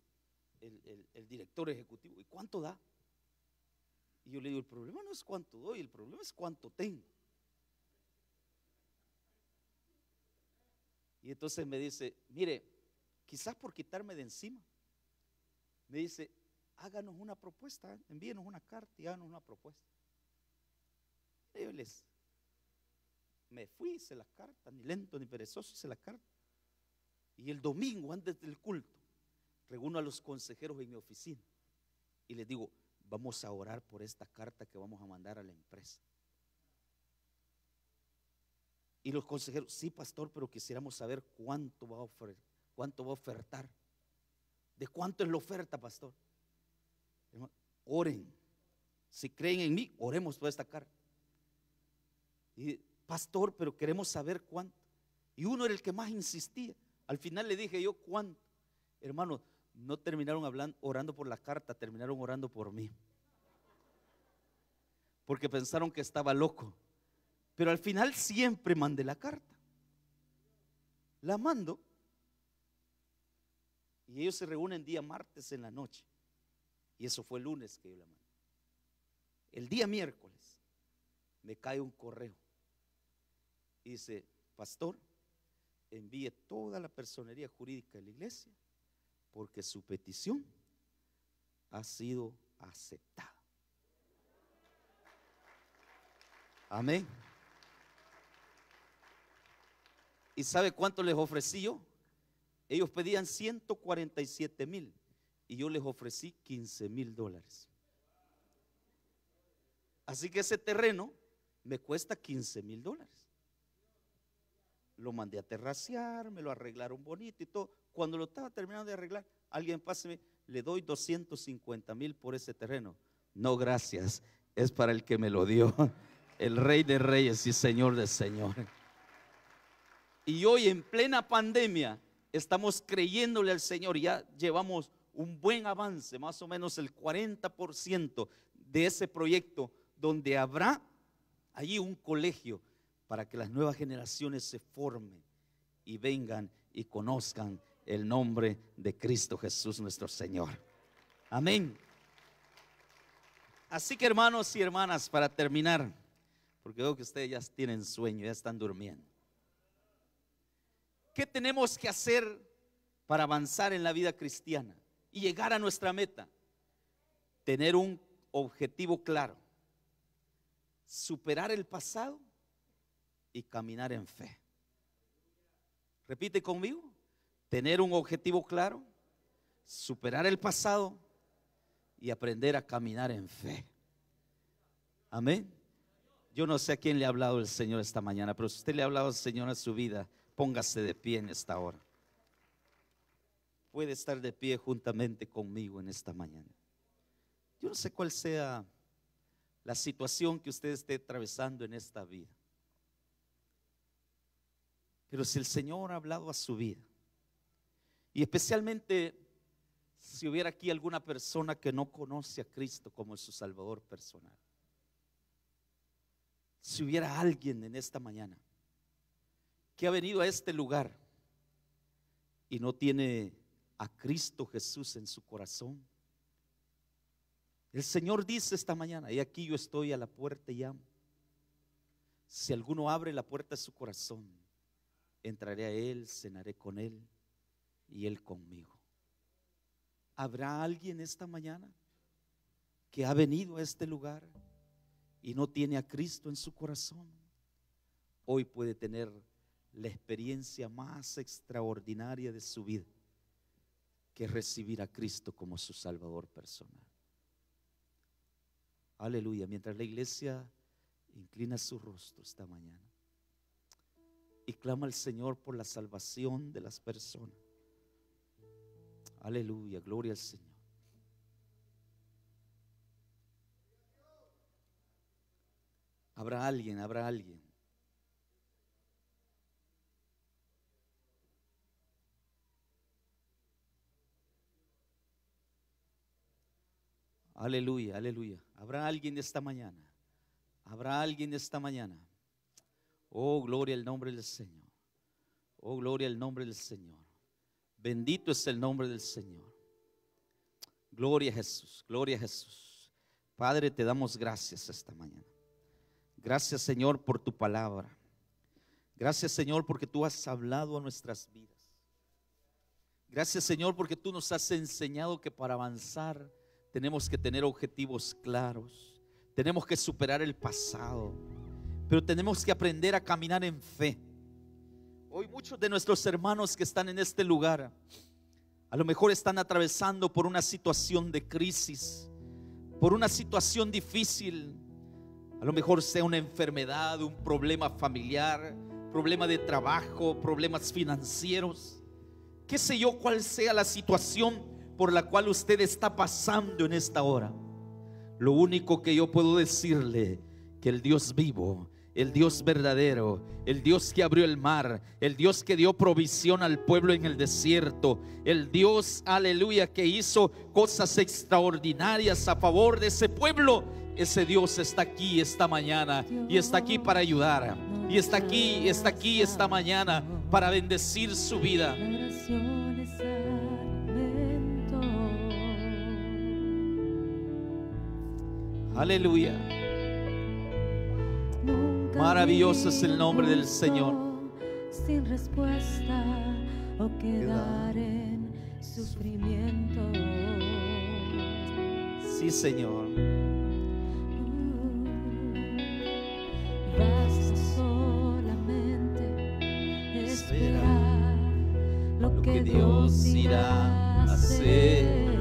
el, el director ejecutivo. ¿Y cuánto da? Y yo le digo, el problema no es cuánto doy, el problema es cuánto tengo. Y entonces me dice, mire, quizás por quitarme de encima, me dice, háganos una propuesta, ¿eh? envíenos una carta y háganos una propuesta. yo les, me fui, hice la carta, ni lento ni perezoso, hice la carta. Y el domingo, antes del culto, reúno a los consejeros en mi oficina y les digo, vamos a orar por esta carta que vamos a mandar a la empresa. Y los consejeros, sí, pastor, pero quisiéramos saber cuánto va a ofrecer, cuánto va a ofertar. ¿De cuánto es la oferta, pastor? Oren. Si creen en mí, oremos toda esta carta. Y, pastor, pero queremos saber cuánto. Y uno era el que más insistía. Al final le dije yo, ¿cuánto? Hermano, no terminaron hablando, orando por la carta, terminaron orando por mí. Porque pensaron que estaba loco. Pero al final siempre mandé la carta. La mando. Y ellos se reúnen día martes en la noche. Y eso fue el lunes que yo la mandé. El día miércoles me cae un correo. Y dice, pastor, envíe toda la personería jurídica de la iglesia porque su petición ha sido aceptada. Amén. ¿Y sabe cuánto les ofrecí yo? Ellos pedían 147 mil y yo les ofrecí 15 mil dólares. Así que ese terreno me cuesta 15 mil dólares. Lo mandé a terraciar, me lo arreglaron bonito y todo. Cuando lo estaba terminando de arreglar, alguien páseme, le doy 250 mil por ese terreno. No, gracias, es para el que me lo dio, el rey de reyes y señor de señores. Y hoy en plena pandemia estamos creyéndole al Señor. Ya llevamos un buen avance, más o menos el 40% de ese proyecto, donde habrá allí un colegio para que las nuevas generaciones se formen y vengan y conozcan el nombre de Cristo Jesús nuestro Señor. Amén. Así que hermanos y hermanas, para terminar, porque veo que ustedes ya tienen sueño, ya están durmiendo. ¿Qué tenemos que hacer para avanzar en la vida cristiana y llegar a nuestra meta? Tener un objetivo claro, superar el pasado y caminar en fe. Repite conmigo, tener un objetivo claro, superar el pasado y aprender a caminar en fe. Amén. Yo no sé a quién le ha hablado el Señor esta mañana, pero si usted le ha hablado al Señor a su vida, Póngase de pie en esta hora. Puede estar de pie juntamente conmigo en esta mañana. Yo no sé cuál sea la situación que usted esté atravesando en esta vida. Pero si el Señor ha hablado a su vida, y especialmente si hubiera aquí alguna persona que no conoce a Cristo como su Salvador personal, si hubiera alguien en esta mañana ha venido a este lugar y no tiene a Cristo Jesús en su corazón. El Señor dice esta mañana, y aquí yo estoy a la puerta y llamo. Si alguno abre la puerta de su corazón, entraré a Él, cenaré con Él y Él conmigo. ¿Habrá alguien esta mañana que ha venido a este lugar y no tiene a Cristo en su corazón? Hoy puede tener la experiencia más extraordinaria de su vida, que recibir a Cristo como su Salvador personal. Aleluya, mientras la iglesia inclina su rostro esta mañana y clama al Señor por la salvación de las personas. Aleluya, gloria al Señor. Habrá alguien, habrá alguien Aleluya, aleluya. ¿Habrá alguien esta mañana? ¿Habrá alguien esta mañana? Oh, gloria al nombre del Señor. Oh, gloria al nombre del Señor. Bendito es el nombre del Señor. Gloria a Jesús, gloria a Jesús. Padre, te damos gracias esta mañana. Gracias, Señor, por tu palabra. Gracias, Señor, porque tú has hablado a nuestras vidas. Gracias, Señor, porque tú nos has enseñado que para avanzar tenemos que tener objetivos claros, tenemos que superar el pasado, pero tenemos que aprender a caminar en fe. Hoy muchos de nuestros hermanos que están en este lugar, a lo mejor están atravesando por una situación de crisis, por una situación difícil, a lo mejor sea una enfermedad, un problema familiar, problema de trabajo, problemas financieros, qué sé yo cuál sea la situación por la cual usted está pasando en esta hora, lo único que yo puedo decirle, que el Dios vivo, el Dios verdadero, el Dios que abrió el mar, el Dios que dio provisión al pueblo en el desierto, el Dios, aleluya, que hizo cosas extraordinarias a favor de ese pueblo. Ese Dios está aquí esta mañana y está aquí para ayudar. Y está aquí, está aquí esta mañana para bendecir su vida. Aleluya. Maravilloso es el nombre del Señor. Sin respuesta o quedar en sufrimiento. Sí, Señor. Mm, basta solamente esperar lo que Dios irá a hacer.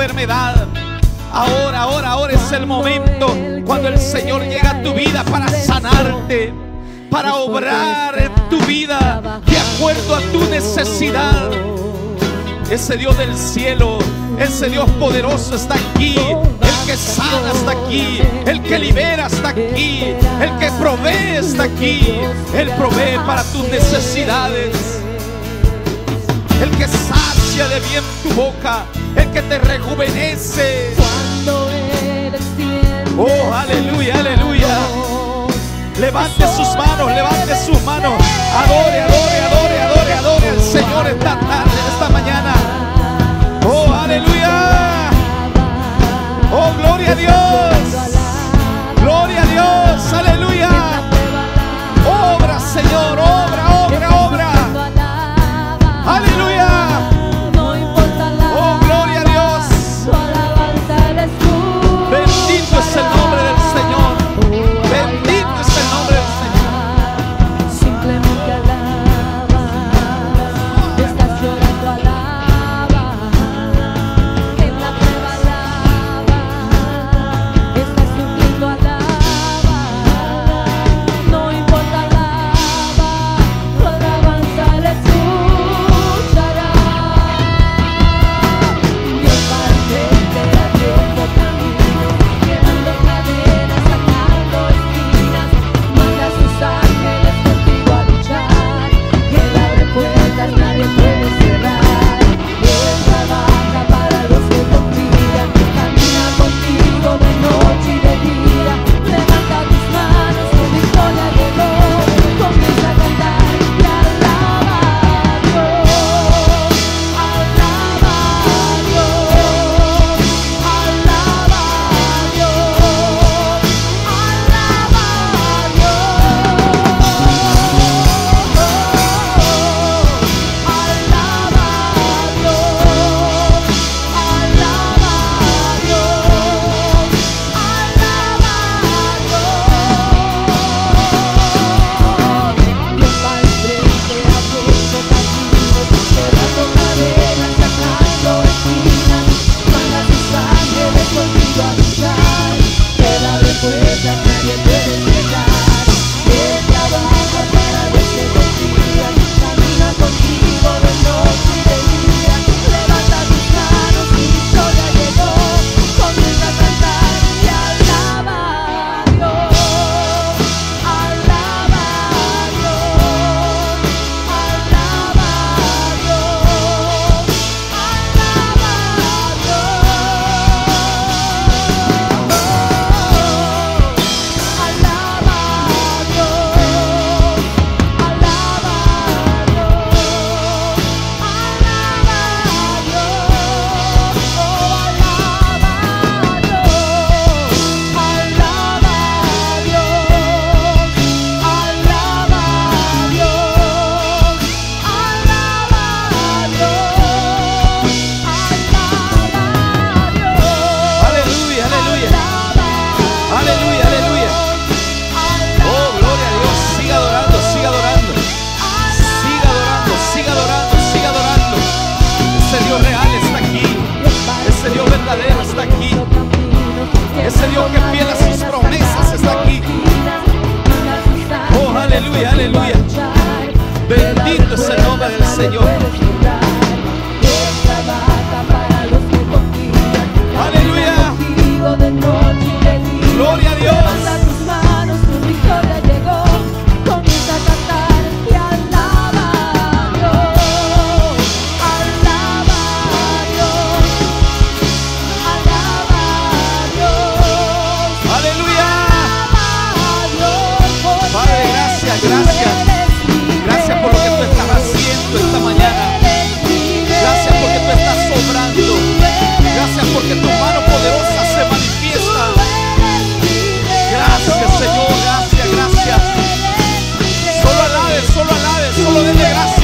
enfermedad. Ahora, ahora, ahora es el momento cuando el Señor llega a tu vida para sanarte, para obrar en tu vida de acuerdo a tu necesidad. Ese Dios del cielo, ese Dios poderoso está aquí, el que sana está aquí, el que libera está aquí, el que provee está aquí, Él provee para tus necesidades, el que sacia de bien tu boca, que te rejuvenece. Cuando eres tiempo. Oh, aleluya, aleluya. Levante sus manos, levante sus manos. Adore, adore, adore, adore, adore al Señor esta tarde, esta mañana.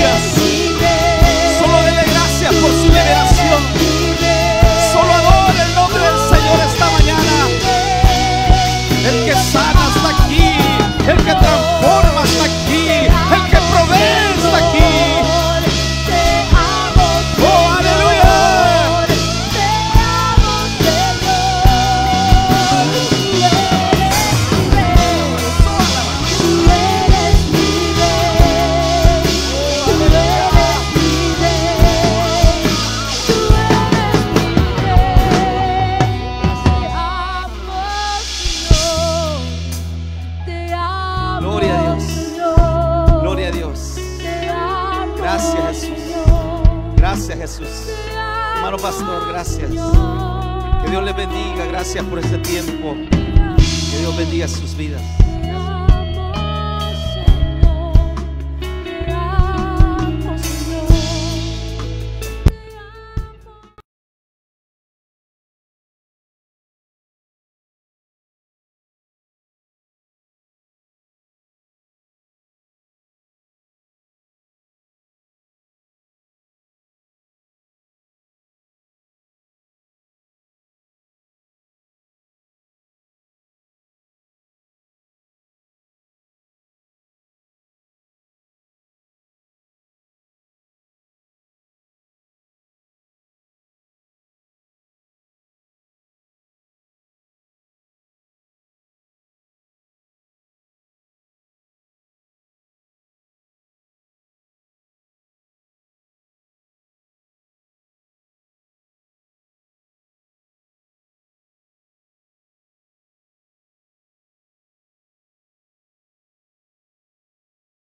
Yes!